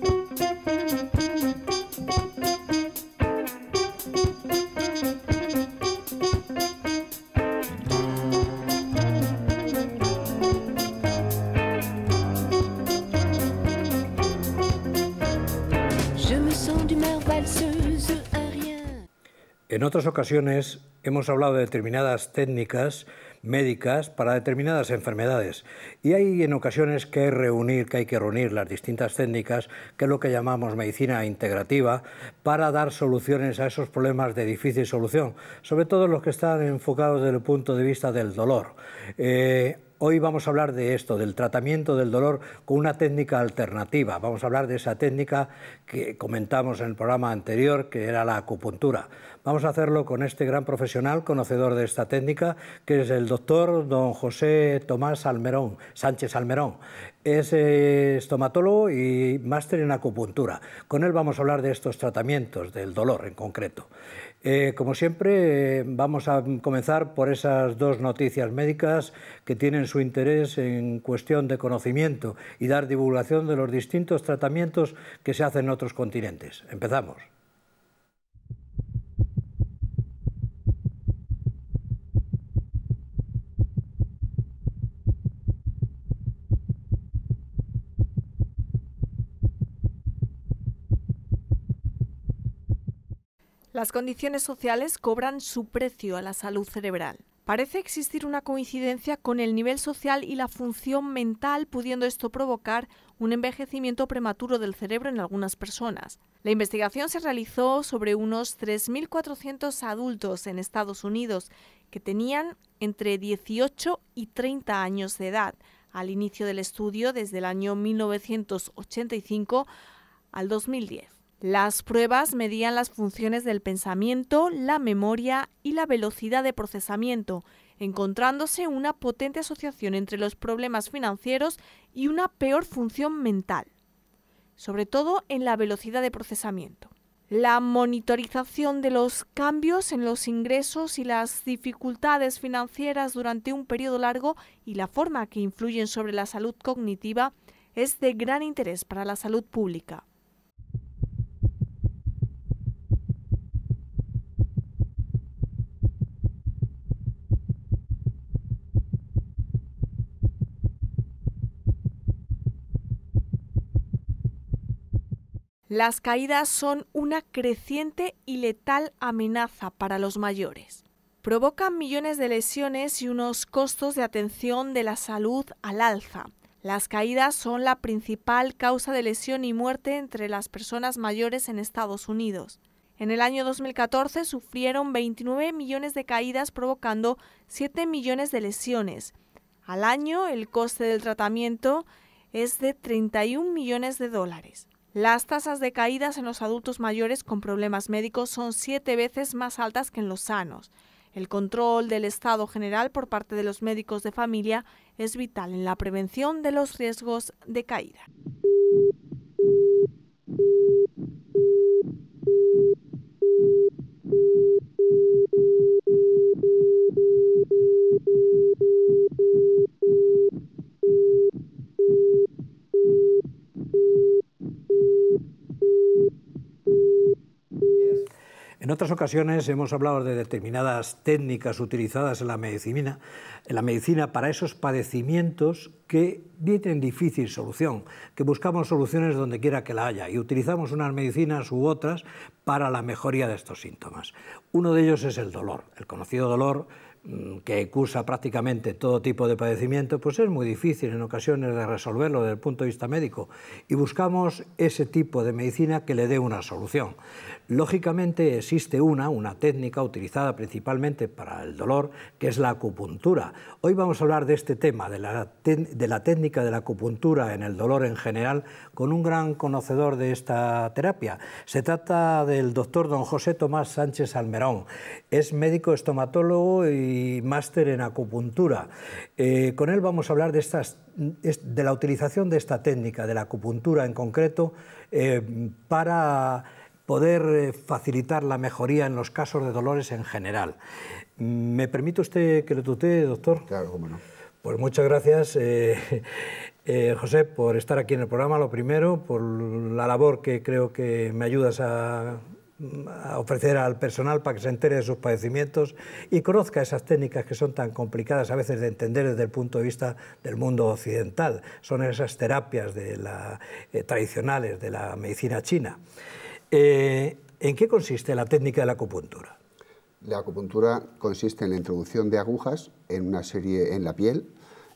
thank you En otras ocasiones hemos hablado de determinadas técnicas médicas para determinadas enfermedades y hay en ocasiones que reunir, que hay que reunir las distintas técnicas, que es lo que llamamos medicina integrativa, para dar soluciones a esos problemas de difícil solución, sobre todo los que están enfocados desde el punto de vista del dolor. Eh, Hoy vamos a hablar de esto, del tratamiento del dolor con una técnica alternativa. Vamos a hablar de esa técnica que comentamos en el programa anterior, que era la acupuntura. Vamos a hacerlo con este gran profesional, conocedor de esta técnica, que es el doctor don José Tomás Almerón, Sánchez Almerón. Es eh, estomatólogo y máster en acupuntura. Con él vamos a hablar de estos tratamientos del dolor en concreto. Eh, como siempre, vamos a comenzar por esas dos noticias médicas que tienen su interés en cuestión de conocimiento y dar divulgación de los distintos tratamientos que se hacen en otros continentes. Empezamos. Las condiciones sociales cobran su precio a la salud cerebral. Parece existir una coincidencia con el nivel social y la función mental, pudiendo esto provocar un envejecimiento prematuro del cerebro en algunas personas. La investigación se realizó sobre unos 3.400 adultos en Estados Unidos que tenían entre 18 y 30 años de edad. Al inicio del estudio, desde el año 1985 al 2010. Las pruebas medían las funciones del pensamiento, la memoria y la velocidad de procesamiento, encontrándose una potente asociación entre los problemas financieros y una peor función mental, sobre todo en la velocidad de procesamiento. La monitorización de los cambios en los ingresos y las dificultades financieras durante un periodo largo y la forma que influyen sobre la salud cognitiva es de gran interés para la salud pública. Las caídas son una creciente y letal amenaza para los mayores. Provocan millones de lesiones y unos costos de atención de la salud al alza. Las caídas son la principal causa de lesión y muerte entre las personas mayores en Estados Unidos. En el año 2014 sufrieron 29 millones de caídas provocando 7 millones de lesiones. Al año el coste del tratamiento es de 31 millones de dólares. Las tasas de caídas en los adultos mayores con problemas médicos son siete veces más altas que en los sanos. El control del estado general por parte de los médicos de familia es vital en la prevención de los riesgos de caída. En otras ocasiones hemos hablado de determinadas técnicas utilizadas en la medicina, en la medicina para esos padecimientos que tienen difícil solución, que buscamos soluciones donde quiera que la haya y utilizamos unas medicinas u otras para la mejoría de estos síntomas. Uno de ellos es el dolor, el conocido dolor Mm, que cursa prácticamente todo tipo de padecimiento, pues es muy difícil en ocasiones de resolverlo desde el punto de vista médico y buscamos ese tipo de medicina que le dé una solución. Lógicamente existe una, una técnica utilizada principalmente para el dolor, que es la acupuntura. Hoy vamos a hablar de este tema, de la, de la técnica de la acupuntura en el dolor en general, con un gran conocedor de esta terapia. Se trata del doctor don José Tomás Sánchez Almerón. Es médico estomatólogo y máster en acupuntura. Eh, con él vamos a hablar de, estas, de la utilización de esta técnica, de la acupuntura en concreto, eh, para poder eh, facilitar la mejoría en los casos de dolores en general. ¿Me permite usted que le tutee, doctor? Claro, cómo no. Pues muchas gracias, José, por estar aquí en el programa, lo primero, por la labor que creo que me ayudas a ofrecer al personal para que se entere de sus padecimientos y conozca esas técnicas que son tan complicadas a veces de entender desde el punto de vista del mundo occidental. Son esas terapias de la, eh, tradicionales de la medicina china. Eh, ¿En qué consiste la técnica de la acupuntura? La acupuntura consiste en la introducción de agujas en una serie en la piel,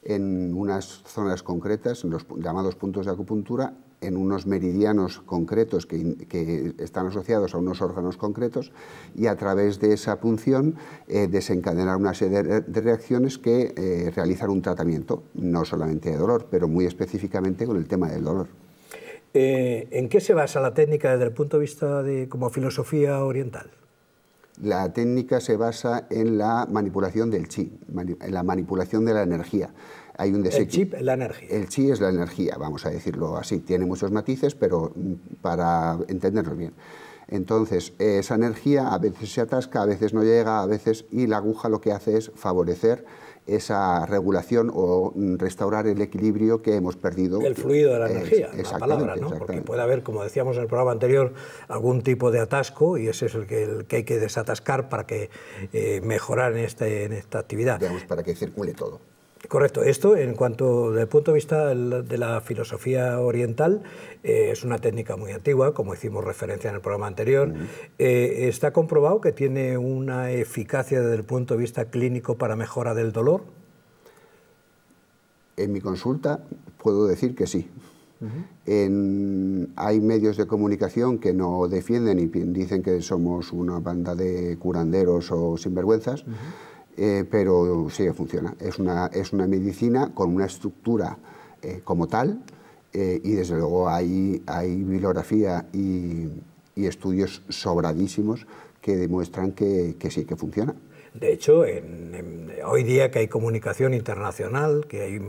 en unas zonas concretas, en los llamados puntos de acupuntura, en unos meridianos concretos que, están asociados a unos órganos concretos y a través de esa punción eh, desencadenar una serie de, reacciones que eh, realizan un tratamiento, no solamente de dolor, pero muy específicamente con el tema del dolor. Eh, ¿En qué se basa la técnica desde el punto de vista de como filosofía oriental? La técnica se basa en la manipulación del chi, en la manipulación de la energía. El chip es la energía. El chi es la energía, vamos a decirlo así. Tiene muchos matices, pero mm, para entendernos bien. Entonces, esa energía a veces se atasca, a veces no llega, a veces... Y la aguja lo que hace es favorecer esa regulación o mm, restaurar el equilibrio que hemos perdido. El fluido de la energía, la palabra, ¿no? Porque puede haber, como decíamos en el programa anterior, algún tipo de atasco y ese es el que, hay que desatascar para que eh, mejorar en, este, en esta actividad. para que circule todo. Correcto, esto en cuanto desde punto de vista de la filosofía oriental eh, es una técnica muy antigua, como hicimos referencia en el programa anterior, eh, está comprobado que tiene una eficacia desde el punto de vista clínico para mejora del dolor. En mi consulta puedo decir que sí. hay medios de comunicación que no defienden y dicen que somos una banda de curanderos o sinvergüenzas. Eh, pero sí que funciona. Es una, es una medicina con una estructura eh, como tal eh, y desde luego hay, hay bibliografía y, estudios sobradísimos que demuestran que, sí, que funciona. De hecho, hoy día que hay comunicación internacional, que hay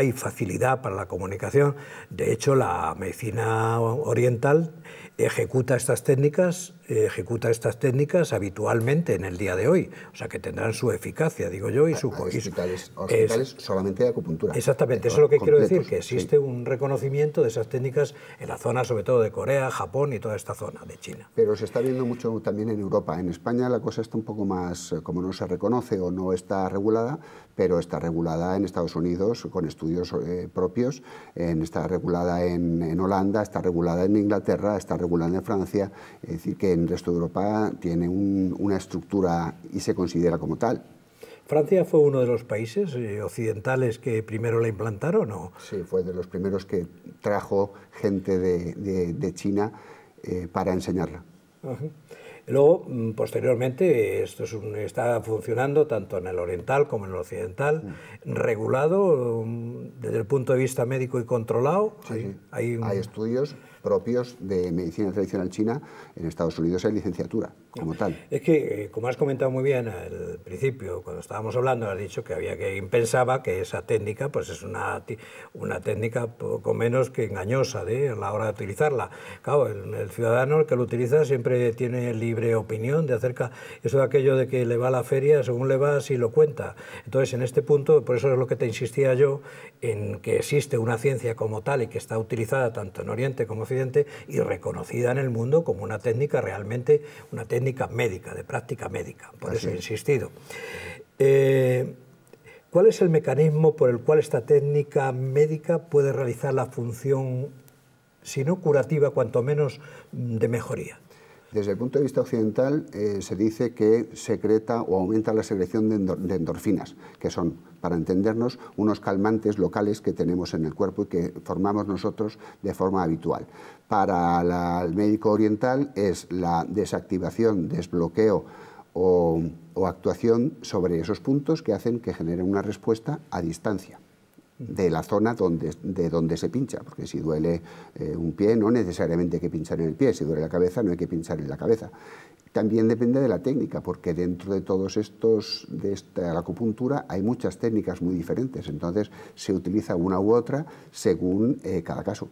hay facilidad para la comunicación. De hecho, la medicina oriental ejecuta estas técnicas, ejecuta estas técnicas habitualmente en el día de hoy, o sea que tendrán su eficacia, digo yo, y su hospitales, hospitales solamente de acupuntura. Exactamente, eso es lo que quiero decir, que existe un reconocimiento de esas técnicas en la zona, sobre todo de Corea, Japón y toda esta zona de China. Pero se está viendo mucho también en Europa, en España la cosa está un poco más, eh, como no se reconoce o no está regulada, pero está regulada en Estados Unidos con estudios eh, propios. En, está regulada en, Holanda, está regulada en Inglaterra, está regulada en Francia. Es decir, que en el resto de Europa tiene una estructura y se considera como tal. Francia fue uno de los países eh, occidentales que primero la implantaron, ¿no? Sí, fue de los primeros que trajo gente de, China eh, para enseñarla. Luego, mm, posteriormente, esto está funcionando tanto en el oriental como en el occidental, regulado mm, desde el punto de vista médico y controlado. hay, hay estudios propios de medicina tradicional china. En Estados Unidos hay licenciatura como tal. Es que, eh, como has comentado muy bien al principio, cuando estábamos hablando, has dicho que había que pensaba que esa técnica pues es una, una técnica poco menos que engañosa de, a la hora de utilizarla. Claro, el, ciudadano que lo utiliza siempre tiene libre opinión de acerca eso de aquello de que le va a la feria, según le va, si lo cuenta. Entonces, en este punto, por eso es lo que te insistía yo, en que existe una ciencia como tal y que está utilizada tanto en Oriente como Occidente y reconocida en el mundo como una técnica realmente, una técnica médica, de práctica médica, por eso he insistido. Eh, ¿Cuál es el mecanismo por el cual esta técnica médica puede realizar la función, si no curativa, cuanto menos de mejoría? Desde el punto de vista occidental eh, se dice que secreta o aumenta la secreción de, endorfinas, que son, para entendernos, unos calmantes locales que tenemos en el cuerpo y que formamos nosotros de forma habitual. Para el médico oriental es la desactivación, desbloqueo o, o actuación sobre esos puntos que hacen que genere una respuesta a distancia de la zona donde, de donde se pincha, porque si duele eh, un pie no necesariamente hay que pinchar en el pie, si duele la cabeza no hay que pinchar en la cabeza. También depende de la técnica, porque dentro de todos estos, de esta, la acupuntura, hay muchas técnicas muy diferentes, entonces se utiliza una u otra según eh, cada caso.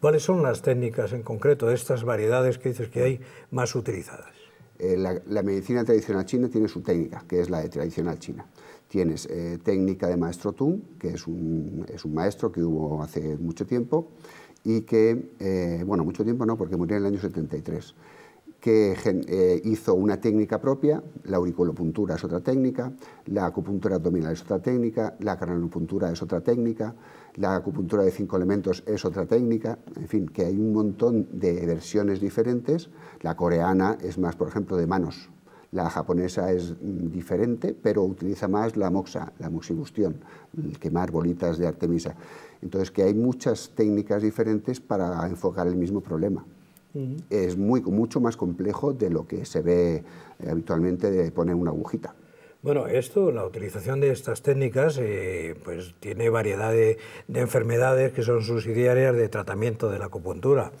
¿Cuáles son las técnicas en concreto de estas variedades que dices que hay más utilizadas? Eh, la, la medicina tradicional china tiene su técnica, que es la de tradicional china Tienes eh, técnica de maestro Tung, que es un, maestro que hubo hace mucho tiempo y que, eh, bueno, mucho tiempo no, porque murió en el año 73, que eh, hizo una técnica propia, la auriculopuntura es otra técnica, la acupuntura abdominal es otra técnica, la cranopuntura es otra técnica, la acupuntura de cinco elementos es otra técnica, en fin, que hay un montón de versiones diferentes, la coreana es más, por ejemplo, de manos, la japonesa es mm, diferente, pero utiliza más la moxa, la moxibustión, mm, quemar bolitas de artemisa. Entonces, que hay muchas técnicas diferentes para enfocar el mismo problema. Es muy, mucho más complejo de lo que se ve eh, habitualmente de poner una agujita. Bueno, esto, la utilización de estas técnicas, eh, pues tiene variedad de, enfermedades que son subsidiarias de tratamiento de la acupuntura.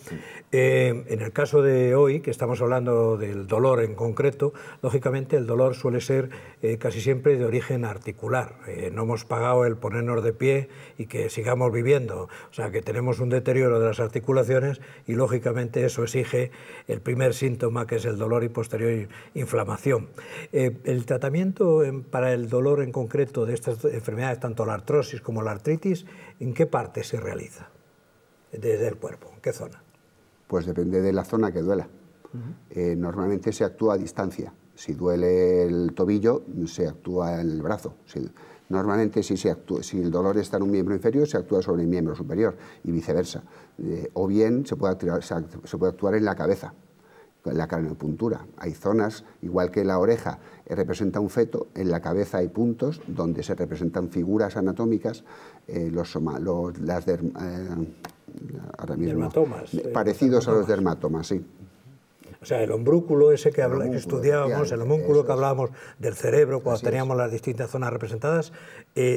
Eh, en el caso de hoy, que estamos hablando del dolor en concreto, lógicamente el dolor suele ser eh, casi siempre de origen articular. no hemos pagado el ponernos de pie y que sigamos viviendo. O sea, que tenemos un deterioro de las articulaciones y lógicamente eso exige el primer síntoma, que es el dolor y posterior inflamación. el tratamiento para el dolor en concreto de estas enfermedades, tanto la artrosis como la artritis, en qué parte se realiza desde el cuerpo? ¿En qué zona? Pues depende de la zona que duela. Eh, normalmente se actúa a distancia. Si duele el tobillo, se actúa en el brazo. normalmente, si, el dolor está en un miembro inferior, se actúa sobre el miembro superior y viceversa. Eh, o bien se se puede actuar en la cabeza la carnepuntura. Hay zonas, igual que la oreja eh, representa un feto, en la cabeza hay puntos donde se representan figuras anatómicas, eh, los, las eh, dermatomas, parecidos a los dermatomas, sí. O sea, el hombrúculo ese que, estudiábamos, el homúnculo que hablábamos del cerebro cuando teníamos las distintas zonas representadas,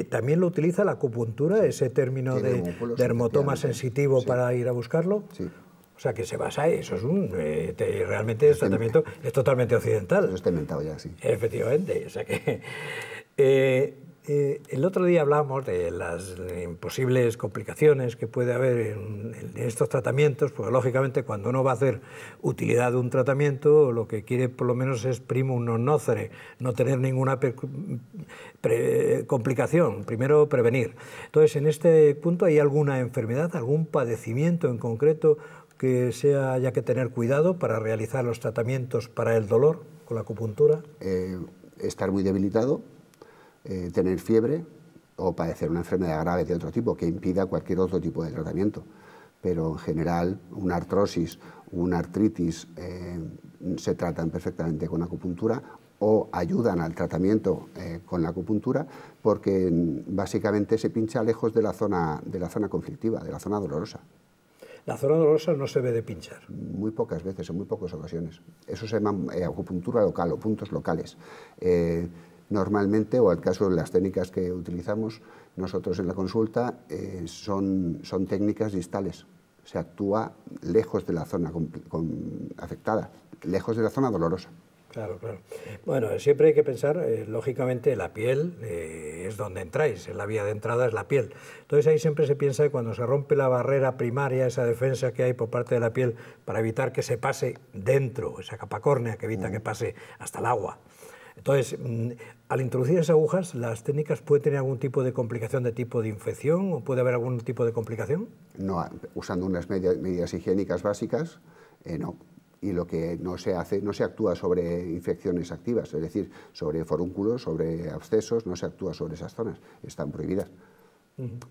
también lo utiliza la acupuntura, ese término de dermatoma sensitivo para ir a buscarlo. Sí. O sea, que se basa, eso es un, eh, realmente el tratamiento es totalmente occidental. inventado ya, sí. Efectivamente, eh, eh, el otro día hablamos de las imposibles complicaciones que puede haber en, estos tratamientos, Pues lógicamente cuando uno va a hacer utilidad de un tratamiento, lo que quiere por lo menos es primum non nocere, no tener ninguna complicación, primero prevenir. Entonces, en este punto, ¿hay alguna enfermedad, algún padecimiento en concreto que sea, haya que tener cuidado para realizar los tratamientos para el dolor con la acupuntura? Eh, estar muy debilitado, eh, tener fiebre o padecer una enfermedad grave de otro tipo que impida cualquier otro tipo de tratamiento. Pero en general, una artrosis, una artritis eh, se tratan perfectamente con acupuntura o ayudan al tratamiento con la acupuntura porque mm, básicamente se pincha lejos de la zona de la zona conflictiva, de la zona dolorosa. La zona dolorosa no se ve de pinchar. Muy pocas veces, en muy pocas ocasiones. Eso se llama eh, acupuntura local o puntos locales. Eh, normalmente, o al caso de las técnicas que utilizamos nosotros en la consulta, eh, son, son técnicas distales. Se actúa lejos de la zona afectada, lejos de la zona dolorosa. Claro, claro. Bueno, siempre hay que pensar, eh, lógicamente, la piel eh, es donde entráis, la vía de entrada es la piel. Entonces ahí siempre se piensa que cuando se rompe la barrera primaria, esa defensa que hay por parte de la piel para evitar que se pase dentro, esa capa córnea que evita que pase hasta el agua. Entonces, mm, al introducir esas agujas, ¿las técnicas pueden tener algún tipo de complicación de tipo de infección o puede haber algún tipo de complicación? No, usando unas medidas higiénicas básicas, eh, no y lo que no se hace, no se actúa sobre infecciones activas, es decir, sobre forúnculos, sobre abscesos, no se actúa sobre esas zonas, están prohibidas.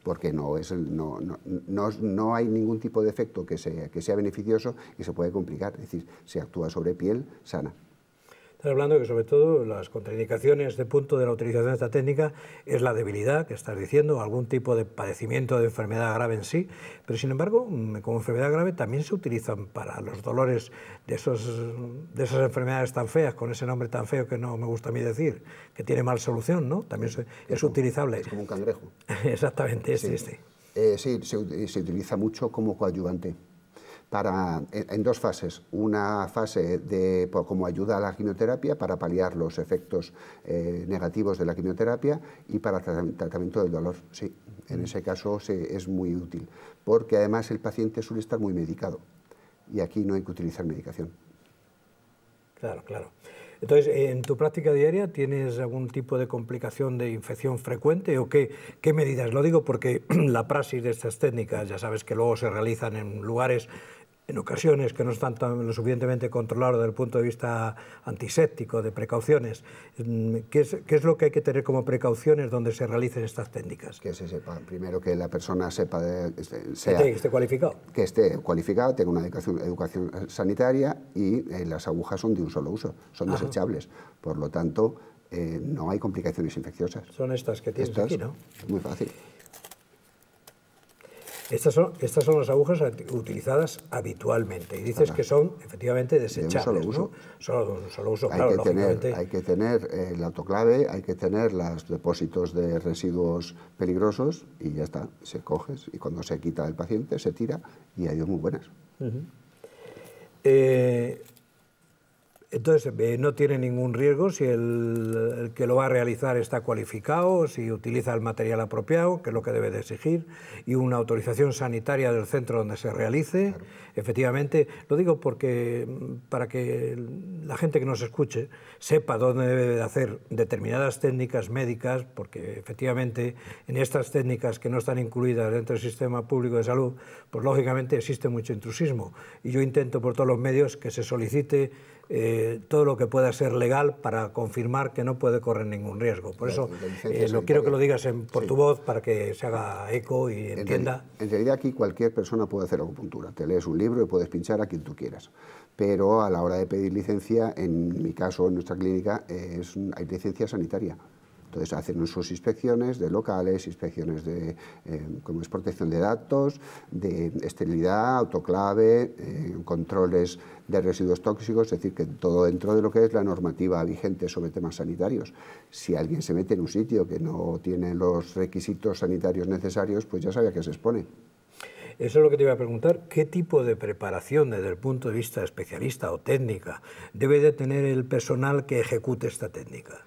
Porque no, es, no, no, no, no, hay ningún tipo de efecto que sea, que sea beneficioso y se puede complicar. Es decir, se actúa sobre piel sana. Estás hablando que sobre todo las contraindicaciones de punto de la utilización de esta técnica es la debilidad que estás diciendo, algún tipo de padecimiento de enfermedad grave en sí, pero sin embargo mm, como enfermedad grave también se utilizan para los dolores de, esos, de esas enfermedades tan feas, con ese nombre tan feo que no me gusta a mí decir, que tiene mal solución, ¿no? También es, utilizable. Es como un cangrejo. Exactamente, sí. este, eh, sí, se utiliza mucho como coadyuvante para, en dos fases. Una fase de, pues, como ayuda a la quimioterapia para paliar los efectos eh, negativos de la quimioterapia y para tratamiento del dolor. Sí, en ese caso es muy útil, porque además el paciente suele estar muy medicado y aquí no hay que utilizar medicación. Claro, claro. Entonces, ¿en tu práctica diaria tienes algún tipo de complicación de infección frecuente o qué, qué medidas? Lo digo porque la praxis de estas técnicas, ya sabes que luego se realizan en lugares en ocasiones que no están lo suficientemente controlados desde el punto de vista antiséptico, de precauciones. Mm, ¿Qué es, lo que hay que tener como precauciones donde se realicen estas técnicas? Que se sepa, primero que la persona sepa, este, sea, que esté cualificado. Que esté cualificado, tenga una educación, eh, sanitaria y eh, las agujas son de un solo uso, son desechables. Por lo tanto, eh, no hay complicaciones infecciosas. Son estas que tienes aquí, ¿no? Muy fácil. Estas son, las agujas utilizadas habitualmente. Y dices que son efectivamente desechables. De solo uso. Solo, hay que Tener, hay eh, que tener el autoclave, hay que tener los depósitos de residuos peligrosos y ya está. Se coges y cuando se quita el paciente se tira y hay muy buenas. Entonces, eh, no tiene ningún riesgo si el, que lo va a realizar está cualificado, si utiliza el material apropiado, que es lo que debe de exigir, y una autorización sanitaria del centro donde se realice. Efectivamente, lo digo porque mm, para que la gente que nos escuche sepa dónde debe de hacer determinadas técnicas médicas, porque efectivamente en estas técnicas que no están incluidas dentro del sistema público de salud, pues lógicamente existe mucho intrusismo. Y yo intento por todos los medios que se solicite eh, todo lo que pueda ser legal para confirmar que no puede correr ningún riesgo. Por eso eh, quiero que lo digas por tu voz para que se haga eco y entienda. En, realidad aquí cualquier persona puede hacer acupuntura. Te lees un libro y puedes pinchar a quien tú quieras. Pero a la hora de pedir licencia, en mi caso, en nuestra clínica, eh, hay licencia sanitaria. Entonces hacen sus inspecciones de locales, inspecciones de em, como es protección de datos, de esterilidad, autoclave, em, controles de residuos tóxicos, es decir, que todo dentro de lo que es la normativa vigente sobre temas sanitarios. Si alguien se mete en un sitio que no tiene los requisitos sanitarios necesarios, pues ya sabe a qué se expone. Eso es lo que te iba a preguntar. ¿Qué tipo de preparación desde el punto de vista especialista o técnica debe de tener el personal que ejecute esta técnica?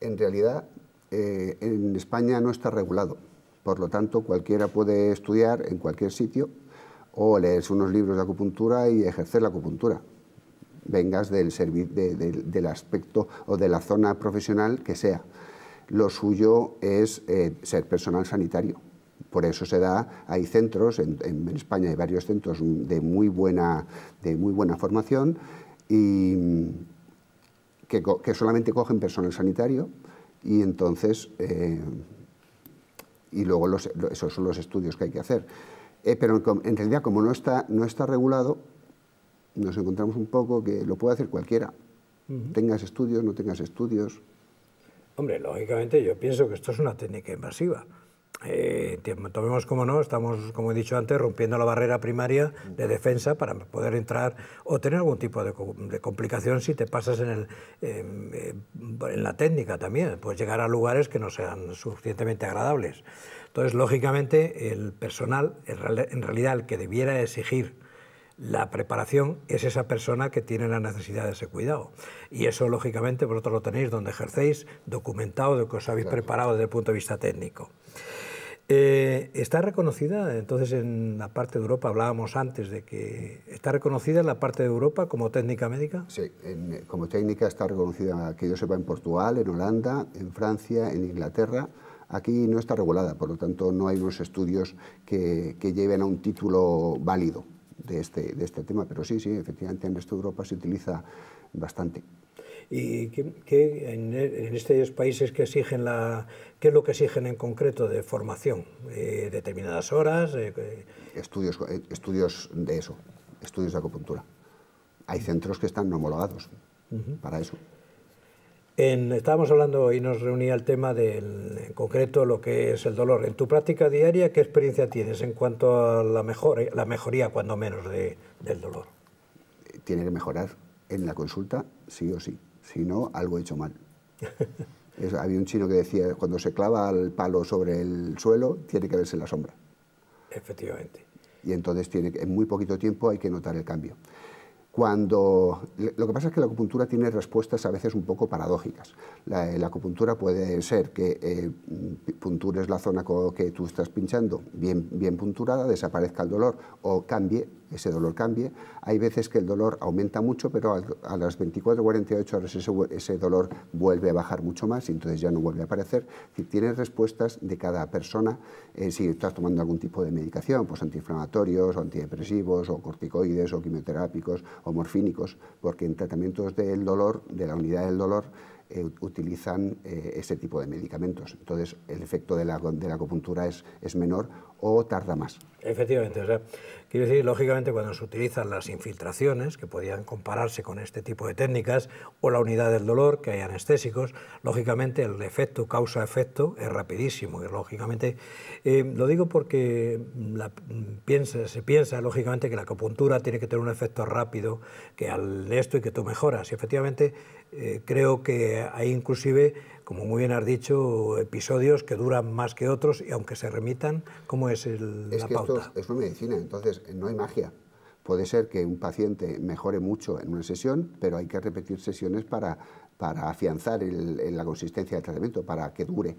en realidad eh, en España no está regulado. Por lo tanto, cualquiera puede estudiar en cualquier sitio o leerse unos libros de acupuntura y ejercer la acupuntura. Vengas del, del aspecto o de la zona profesional que sea. Lo suyo es eh, ser personal sanitario. Por eso se da, hay centros, en, en, España hay varios centros de muy buena, de muy buena formación y que, solamente cogen personal sanitario y entonces, eh, y luego los, esos son los estudios que hay que hacer. Eh, pero en realidad, como no está, no está regulado, nos encontramos un poco que lo puede hacer cualquiera, tengas estudios, no tengas estudios. Hombre, lógicamente yo pienso que esto es una técnica invasiva. Eh, tomemos como no, estamos, como he dicho antes, rompiendo la barrera primaria de defensa para poder entrar o tener algún tipo de, complicación si te pasas en, el, eh, en la técnica también, puedes llegar a lugares que no sean suficientemente agradables. Entonces, lógicamente, el personal, en realidad el que debiera exigir la preparación es esa persona que tiene la necesidad de ese cuidado. Y eso, lógicamente, vosotros lo tenéis donde ejercéis, documentado de que os habéis preparado desde el punto de vista técnico. Eh, está reconocida, entonces en la parte de Europa, hablábamos antes de que está reconocida en la parte de Europa como técnica médica. Sí, eh, como técnica está reconocida, que yo sepa, en Portugal, en Holanda, en Francia, en Inglaterra. Aquí no está regulada, por lo tanto no hay unos estudios que, lleven a un título válido de este, de este tema, pero sí, sí, efectivamente en el resto de Europa se utiliza bastante y que, en, e, estos países que exigen la, qué es lo que exigen en concreto de formación, eh, determinadas horas. Eh, estudios, eh, estudios de eso, estudios de acupuntura. Hay centros que están homologados para eso. estábamos hablando y nos reunía el tema del, en concreto, lo que es el dolor. En tu práctica diaria, ¿qué experiencia tienes en cuanto a la, mejor, la mejoría, cuando menos, de, del dolor? Tiene que mejorar en la consulta, sí o sí. Si no, algo hecho mal. había un chino que decía, cuando se clava el palo sobre el suelo, tiene que verse la sombra. Efectivamente. Y entonces tiene, en muy poquito tiempo hay que notar el cambio. Cuando, lo que pasa es que la acupuntura tiene respuestas a veces un poco paradójicas. La, eh, acupuntura puede ser que eh, puntures la zona que tú estás pinchando bien, bien punturada, desaparezca el dolor o cambie ese dolor cambie. Hay veces que el dolor aumenta mucho, pero a las 24 48 horas ese, dolor vuelve a bajar mucho más y entonces ya no vuelve a aparecer. tienes respuestas de cada persona eh, si estás tomando algún tipo de medicación, pues antiinflamatorios antidepresivos o corticoides o quimioterápicos o morfínicos, porque en tratamientos del dolor, de la unidad del dolor, eh, utilizan eh, ese tipo de medicamentos. Entonces, el efecto de la, acupuntura es, es menor o tarda más. Efectivamente, o sea, quiero decir, lógicamente cuando se utilizan las infiltraciones, que podían compararse con este tipo de técnicas, o la unidad del dolor, que hay anestésicos, lógicamente el efecto causa-efecto es rapidísimo. Y lógicamente, eh, lo digo porque piensa, se piensa lógicamente que la acupuntura tiene que tener un efecto rápido, que al esto y que tú mejoras. Y efectivamente, eh, creo que hay inclusive como muy bien has dicho, episodios que duran más que otros y aunque se remitan, ¿cómo es el, es la es una medicina, entonces eh, no hay magia. Puede ser que un paciente mejore mucho en una sesión, pero hay que repetir sesiones para, para afianzar la consistencia del tratamiento, para que dure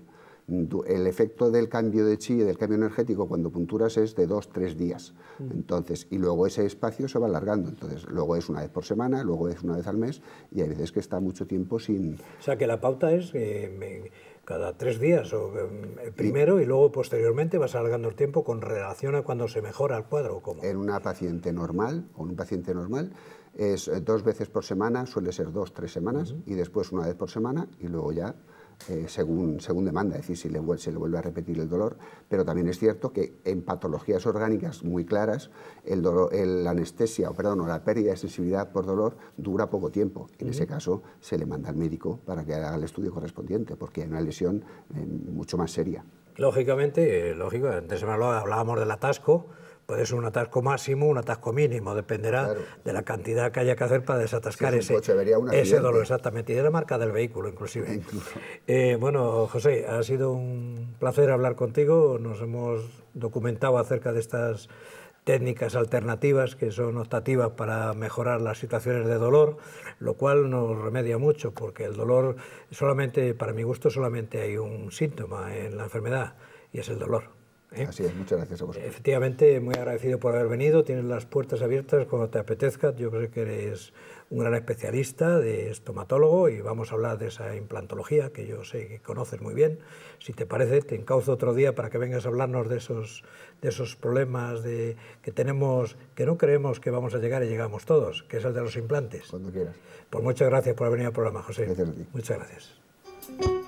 el efecto del cambio de chi, del cambio energético cuando punturas es de dos, tres días. Mm. Entonces, y luego ese espacio se va alargando. Entonces, luego es una vez por semana, luego es una vez al mes y hay veces que está mucho tiempo sin... O sea, que la pauta es eh, cada tres días o mm, primero y, luego posteriormente vas alargando el tiempo con relación a cuando se mejora el cuadro. En una paciente normal, o un paciente normal, es eh, dos veces por semana, suele ser dos, tres semanas y después una vez por semana y luego ya eh, según, según demanda, es decir, si se le vuelve a repetir el dolor, pero también es cierto que en patologías orgánicas muy claras, el dolor, la anestesia o, perdón, la pérdida de sensibilidad por dolor dura poco tiempo. En ese caso se le manda al médico para que haga el estudio correspondiente, porque hay una lesión eh, mucho más seria. Lógicamente, eh, lógico, antes hablábamos del atasco, Puede ser un atasco máximo, un atasco mínimo, dependerá de la cantidad que haya que hacer para desatascar ese, ese dolor. Exactamente, y de la marca del vehículo, inclusive. Eh, bueno, José, ha sido un placer hablar contigo. Nos hemos documentado acerca de estas técnicas alternativas que son optativas para mejorar las situaciones de dolor, lo cual nos remedia mucho, porque el dolor solamente, para mi gusto, solamente hay un síntoma en la enfermedad y es el dolor. ¿Eh? Así es, muchas gracias a vosotros. Efectivamente, muy agradecido por haber venido. Tienes las puertas abiertas cuando te apetezca. Yo sé que eres un gran especialista de estomatólogo y vamos a hablar de esa implantología que yo sé que conoces muy bien. Si te parece, te encauzo otro día para que vengas a hablarnos de esos, de esos problemas de, que tenemos, que no creemos que vamos a llegar y llegamos todos, que es el de los implantes. Cuando quieras. Pues muchas gracias por haber venido al programa, José. Muchas gracias.